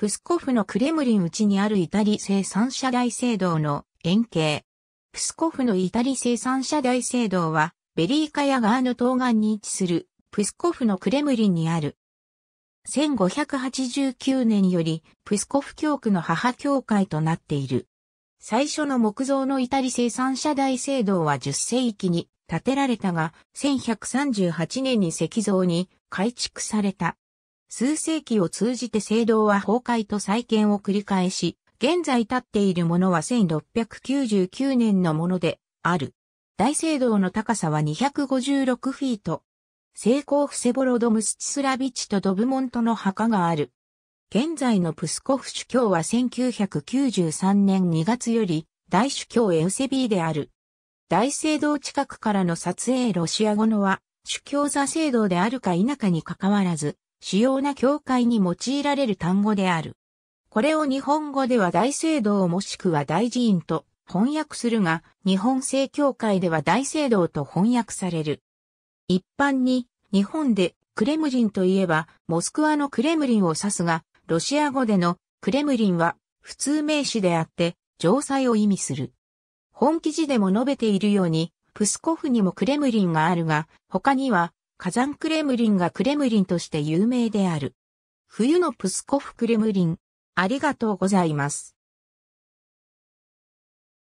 プスコフのクレムリン内にあるイタリ製三社大聖堂の円形。プスコフのイタリ製三社大聖堂は、ベリーカヤ川の東岸に位置する、プスコフのクレムリンにある。1589年より、プスコフ教区の母教会となっている。最初の木造のイタリ製三社大聖堂は10世紀に建てられたが、1138年に石像に改築された。数世紀を通じて聖堂は崩壊と再建を繰り返し、現在建っているものは1699年のものである。大聖堂の高さは256フィート。聖光フセボロド・ムスチスラビチとドブモントの墓がある。現在のプスコフ主教は1993年2月より大主教エウセビーである。大聖堂近くからの撮影ロシア語のは主教座聖堂であるか否かに関わらず、主要な教会に用いられる単語である。これを日本語では大聖堂もしくは大寺院と翻訳するが、日本正教会では大聖堂と翻訳される。一般に、日本でクレムリンといえば、モスクワのクレムリンを指すが、ロシア語でのクレムリンは普通名詞であって、城塞を意味する。本記事でも述べているように、プスコフにもクレムリンがあるが、他には火山クレムリンがクレムリンとして有名である。冬のプスコフクレムリン。ありがとうございます。